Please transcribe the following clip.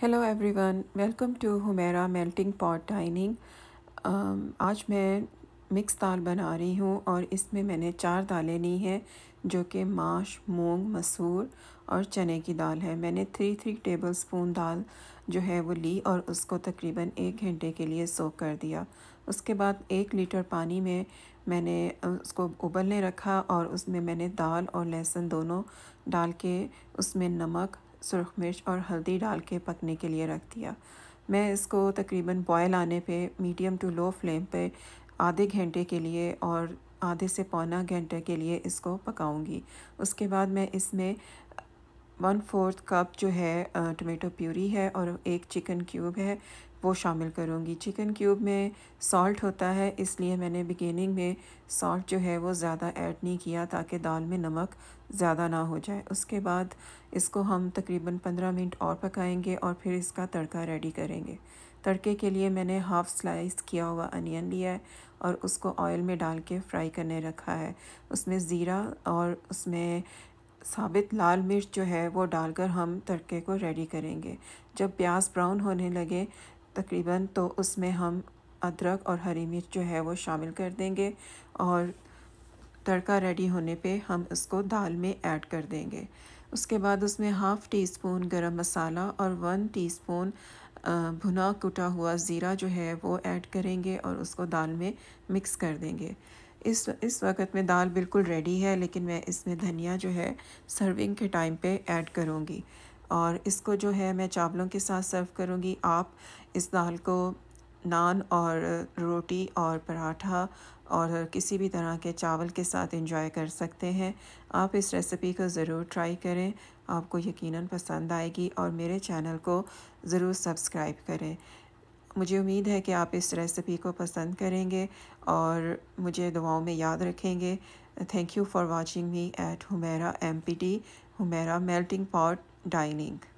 hello everyone welcome to Humera melting pot dining आज मैं mix दाल बना रही हूँ और इसमें मैंने चार दालें ली हैं जो कि माश मूंग मसूर और चने की दाल है मैंने थ्री थ्री टेबल स्पून दाल जो है वो ली और उसको तकरीबन एक घंटे के लिए सोख कर दिया उसके बाद एक लीटर पानी में मैंने उसको उबलने रखा और उसमें मैंने दाल और लहसुन दोनों डाल के उसमें नमक सुरख मिर्च और हल्दी डाल के पकने के लिए रख दिया मैं इसको तकरीबन बॉयल आने पे मीडियम टू लो फ्लेम पे आधे घंटे के लिए और आधे से पौना घंटे के लिए इसको पकाऊंगी उसके बाद मैं इसमें वन फोर्थ कप जो है टोमेटो प्यूरी है और एक चिकन क्यूब है वो शामिल करूँगी चिकन क्यूब में सॉल्ट होता है इसलिए मैंने बिगेनिंग में सॉल्ट जो है वो ज़्यादा ऐड नहीं किया ताकि दाल में नमक ज़्यादा ना हो जाए उसके बाद इसको हम तकरीबन पंद्रह मिनट और पकाएंगे और फिर इसका तड़का रेडी करेंगे तड़के के लिए मैंने हाफ़ स्लाइस किया हुआ अनियन लिया है और उसको ऑयल में डाल के फ्राई करने रखा है उसमें ज़ीरा और उसमें साबित लाल मिर्च जो है वो डालकर हम तड़के को रेडी करेंगे जब प्याज ब्राउन होने लगे तकरीबन तो उसमें हम अदरक और हरी मिर्च जो है वो शामिल कर देंगे और तड़का रेडी होने पे हम उसको दाल में ऐड कर देंगे उसके बाद उसमें हाफ़ टी स्पून गर्म मसाला और वन टी स्पून भुना कुटा हुआ ज़ीरा जो है वो ऐड करेंगे और उसको दाल में मिक्स कर देंगे इस इस वक्त में दाल बिल्कुल रेडी है लेकिन मैं इसमें धनिया जो है सर्विंग के टाइम पे ऐड करूँगी और इसको जो है मैं चावलों के साथ सर्व करूँगी आप इस दाल को नान और रोटी और पराठा और किसी भी तरह के चावल के साथ इंजॉय कर सकते हैं आप इस रेसिपी को ज़रूर ट्राई करें आपको यकीनन पसंद आएगी और मेरे चैनल को ज़रूर सब्सक्राइब करें मुझे उम्मीद है कि आप इस रेसिपी को पसंद करेंगे और मुझे दुआओं में याद रखेंगे thank you for watching me at Humera M P T Humera melting pot dining